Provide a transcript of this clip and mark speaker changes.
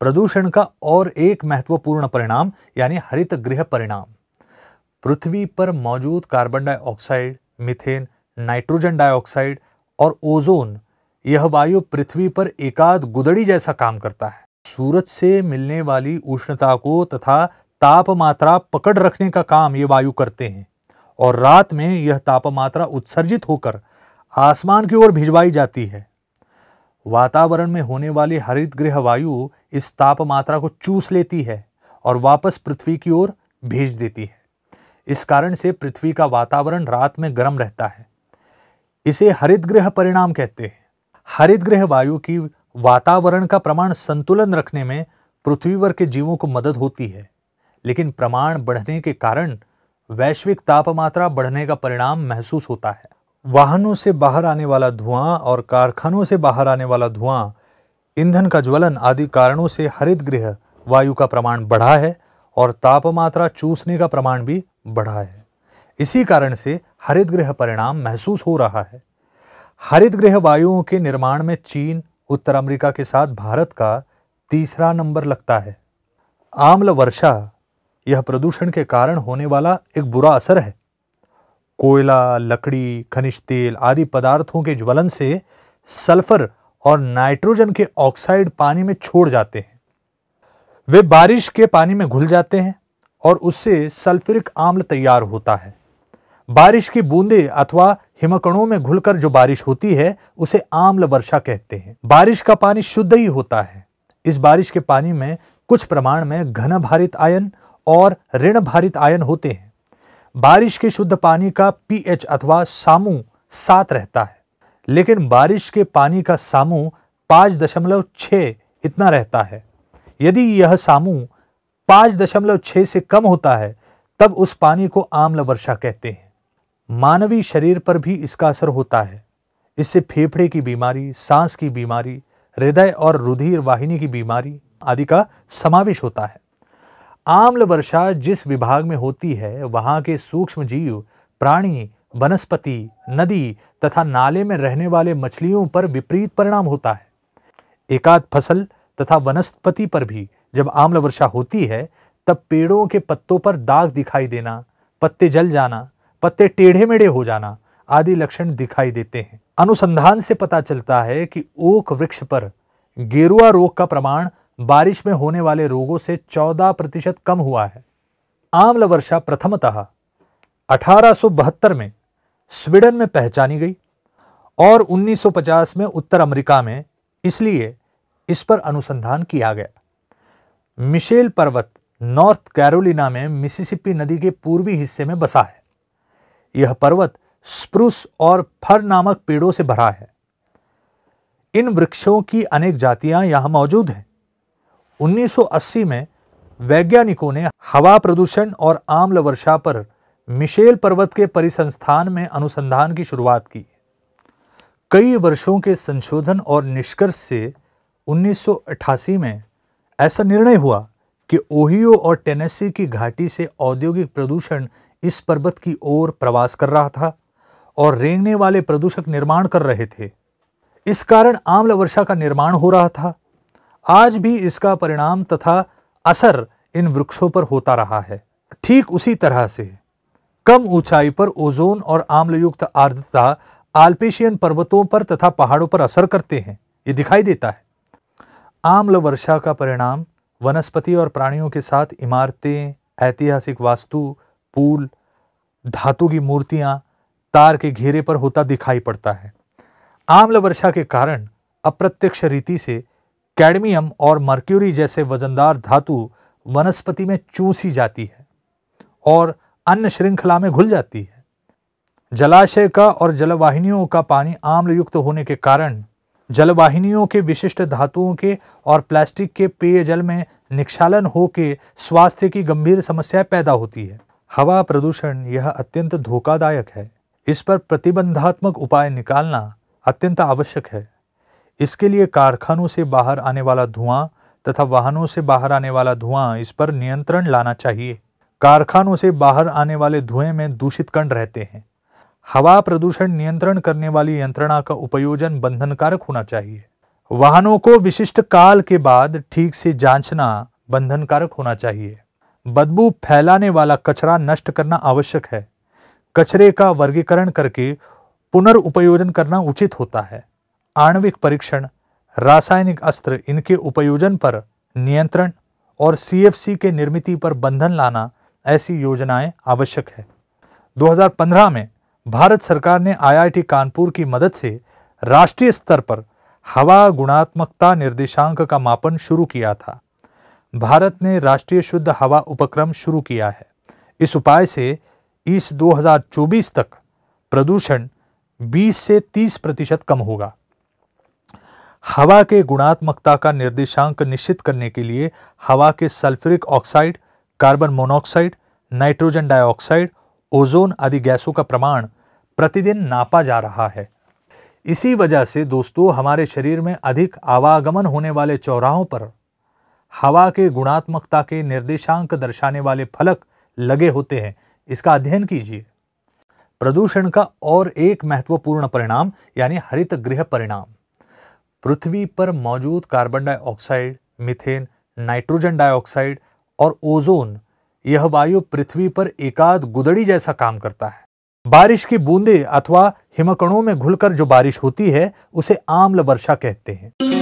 Speaker 1: प्रदूषण का और एक महत्वपूर्ण परिणाम यानी हरित गृह परिणाम पृथ्वी पर मौजूद carbon dioxide methane nitrogen dioxide और ओजोन यह वायु पृथ्वी पर एकाध गुदड़ी जैसा काम करता है सूरज से मिलने वाली उष्णता को तथा तापमात्रा पकड़ रखने का काम ये वायु करते हैं और रात में यह तापमात्रा उत्सर्जित होकर आसमान की ओर भिजवाई जाती है वातावरण में होने वाली हरित गृह वायु इस ताप मात्रा को चूस लेती है और वापस पृथ्वी की ओर भेज देती है इस कारण से पृथ्वी का वातावरण रात में गर्म रहता है इसे हरित ग्रह परिणाम कहते हैं हरित ग्रह वायु की वातावरण का प्रमाण संतुलन रखने में पृथ्वी वर्ग के जीवों को मदद होती है लेकिन प्रमाण बढ़ने के कारण वैश्विक तापमात्रा बढ़ने का परिणाम महसूस होता है वाहनों से बाहर आने वाला धुआं और कारखानों से बाहर आने वाला धुआं ईंधन का ज्वलन आदि कारणों से हरित गृह वायु का प्रमाण बढ़ा है और तापमात्रा चूसने का प्रमाण भी बढ़ा है इसी कारण से हरित गृह परिणाम महसूस हो रहा है हरित गृह वायुओं के निर्माण में चीन उत्तर अमेरिका के साथ भारत का तीसरा नंबर लगता है आम्ल वर्षा यह प्रदूषण के कारण होने वाला एक बुरा असर है कोयला लकड़ी खनिज तेल आदि पदार्थों के ज्वलन से सल्फर और नाइट्रोजन के ऑक्साइड पानी में छोड़ जाते हैं वे बारिश के पानी में घुल जाते हैं और उससे सल्फ्यूरिक आम्ल तैयार होता है बारिश की बूंदे अथवा हिमकणों में घुलकर जो बारिश होती है उसे आम्ल वर्षा कहते हैं बारिश का पानी शुद्ध ही होता है इस बारिश के पानी में कुछ प्रमाण में घन भारित आयन और ऋण भारित आयन होते हैं बारिश के शुद्ध पानी का पीएच अथवा सामू सात रहता है लेकिन बारिश के पानी का सामू पाँच दशमलव छः इतना रहता है यदि यह सामू पाँच दशमलव छः से कम होता है तब उस पानी को आम्ल वर्षा कहते हैं मानवीय शरीर पर भी इसका असर होता है इससे फेफड़े की बीमारी सांस की बीमारी हृदय और रुधिर वाहिनी की बीमारी आदि का समावेश होता है आम्ल वर्षा जिस विभाग में होती है वहाँ के सूक्ष्म जीव प्राणी वनस्पति नदी तथा नाले में रहने वाले मछलियों पर विपरीत परिणाम होता है एकाध फसल तथा वनस्पति पर भी जब आम्ल वर्षा होती है तब पेड़ों के पत्तों पर दाग दिखाई देना पत्ते जल जाना पत्ते टेढ़े मेढ़े हो जाना आदि लक्षण दिखाई देते हैं अनुसंधान से पता चलता है कि ओक वृक्ष पर गेरुआ रोग का प्रमाण बारिश में होने वाले रोगों से 14 प्रतिशत कम हुआ है आम्ल वर्षा प्रथमतः अठारह में स्वीडन में पहचानी गई और 1950 में उत्तर अमेरिका में इसलिए इस पर अनुसंधान किया गया मिशेल पर्वत नॉर्थ कैरोलिना में मिसिसिपी नदी के पूर्वी हिस्से में बसा है यह पर्वत स्प्रूस और फर नामक पेड़ों से भरा है इन वृक्षों की अनेक जातियां यहां मौजूद हैं 1980 में वैज्ञानिकों ने हवा प्रदूषण और आम्ल वर्षा पर मिशेल पर्वत के परिसंस्थान में अनुसंधान की शुरुआत की कई वर्षों के संशोधन और निष्कर्ष से 1988 में ऐसा निर्णय हुआ कि ओहियो और टेनेसी की घाटी से औद्योगिक प्रदूषण इस पर्वत की ओर प्रवास कर रहा था और रेंगने वाले प्रदूषक निर्माण कर रहे थे इस कारण आम्ल वर्षा का निर्माण हो रहा था आज भी इसका परिणाम तथा असर इन वृक्षों पर होता रहा है ठीक उसी तरह से कम ऊंचाई पर ओजोन और आम्लयुक्त आर्द्रता आल्पेशियन पर्वतों पर तथा पहाड़ों पर असर करते हैं ये दिखाई देता है आम्ल वर्षा का परिणाम वनस्पति और प्राणियों के साथ इमारतें ऐतिहासिक वास्तु पुल धातु की मूर्तियां तार के घेरे पर होता दिखाई पड़ता है आम्ल वर्षा के कारण अप्रत्यक्ष रीति से कैडमियम और मर्क्यूरी जैसे वजनदार धातु वनस्पति में चूसी जाती है और अन्य श्रृंखला में घुल जाती है जलाशय का और जलवाहिनियों का पानी युक्त होने के कारण जलवाहिनियों के विशिष्ट धातुओं के और प्लास्टिक के पेयजल में निक्षालन होकर स्वास्थ्य की गंभीर समस्या पैदा होती है हवा प्रदूषण यह अत्यंत धोखादायक है इस पर प्रतिबंधात्मक उपाय निकालना अत्यंत आवश्यक है इसके लिए कारखानों से बाहर आने वाला धुआं तथा वाहनों से बाहर आने वाला धुआं इस पर नियंत्रण लाना चाहिए कारखानों से बाहर आने वाले धुएं में दूषित कण रहते हैं हवा प्रदूषण नियंत्रण करने वाली यंत्रणा का उपयोजन बंधनकारक होना चाहिए वाहनों को विशिष्ट काल के बाद ठीक से जांचना बंधनकारक होना चाहिए बदबू फैलाने वाला कचरा नष्ट करना आवश्यक है कचरे का वर्गीकरण करके पुनर्उपयोजन करना उचित होता है आणविक परीक्षण रासायनिक अस्त्र इनके उपयोजन पर नियंत्रण और सीएफसी के निर्मिति पर बंधन लाना ऐसी योजनाएं आवश्यक है 2015 में भारत सरकार ने आईआईटी कानपुर की मदद से राष्ट्रीय स्तर पर हवा गुणात्मकता निर्देशांक का मापन शुरू किया था भारत ने राष्ट्रीय शुद्ध हवा उपक्रम शुरू किया है इस उपाय से इस 2024 तक प्रदूषण 20 से 30 प्रतिशत कम होगा हवा के गुणात्मकता का निर्देशांक निश्चित करने के लिए हवा के sulphuric oxide carbon monoxide nitrogen dioxide ozone आदि गैसों का प्रमाण प्रतिदिन नापा जा रहा है इसी वजह से दोस्तों हमारे शरीर में अधिक आवागमन होने वाले चौराहों पर हवा के गुणात्मकता के निर्देशांक दर्शाने वाले फलक लगे होते हैं इसका अध्ययन कीजिए प्रदूषण का और एक महत्वपूर्ण परिणाम यानी हरित गृह परिणाम पृथ्वी पर मौजूद carbon dioxide methane nitrogen dioxide और ओजोन यह वायु पृथ्वी पर एकाध गुदड़ी जैसा काम करता है बारिश की बूंदे अथवा हिमकणों में घुलकर जो बारिश होती है उसे आम्ल वर्षा कहते हैं